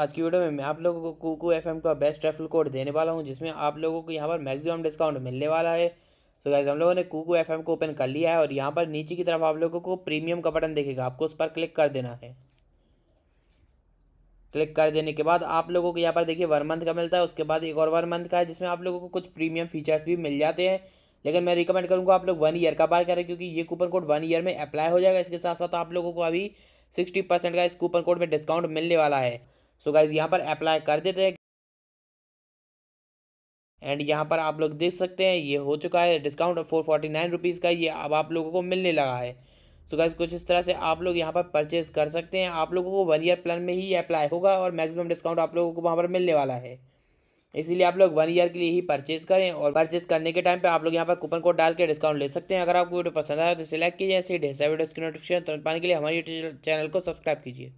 आज की वीडियो में मैं आप लोगों को कुकू एफ का बेस्ट रेफल कोड देने वाला हूँ जिसमें आप लोगों को यहाँ पर मैक्सिमम डिस्काउंट मिलने वाला है तो गाइज हम लोगों ने कुकू एफ को ओपन कर लिया है और यहाँ पर नीचे की तरफ आप लोगों को प्रीमियम का बटन देखेगा आपको उस पर क्लिक कर देना है क्लिक कर देने के बाद आप लोगों को यहाँ पर देखिए वन मंथ का मिलता है उसके बाद एक और वन मंथ का है जिसमें आप लोगों को कुछ प्रीमियम फीचर्स भी मिल जाते हैं लेकिन मैं रिकमेंड करूँगा आप लोग वन ईयर का बाय करें क्योंकि ये कूपन कोड वन ईयर में अप्लाई हो जाएगा इसके साथ साथ आप लोगों को अभी सिक्सटी परसेंट का इस कूपन कोड में डिस्काउंट मिलने वाला है सो गाइज यहाँ पर अप्लाई कर देते हैं एंड यहाँ पर आप लोग देख सकते हैं ये हो चुका है discount four forty nine rupees का ये अब आप लोगों को मिलने लगा है सो so गाइज कुछ इस तरह से आप लोग यहाँ पर परचेज कर सकते हैं आप लोगों को वन ईयर प्लान में ही अप्लाई होगा और मैक्सिमम डिस्काउंट आप लोगों को वहाँ पर मिलने वाला है इसीलिए आप लोग वन ईयर के लिए ही परचेज करें और परचेज करने के टाइम पर आप लोग यहाँ पर कूपन कोड डाल के डिस्काउंट ले सकते हैं अगर आपको वीडियो पसंद आया तो सिलेक्ट कीजिए ऐसे ढेर सारे की नोटिफिकेशन तुरंत पाने के लिए हमारे यूट्यूब चैनल को सब्सक्राइब कीजिए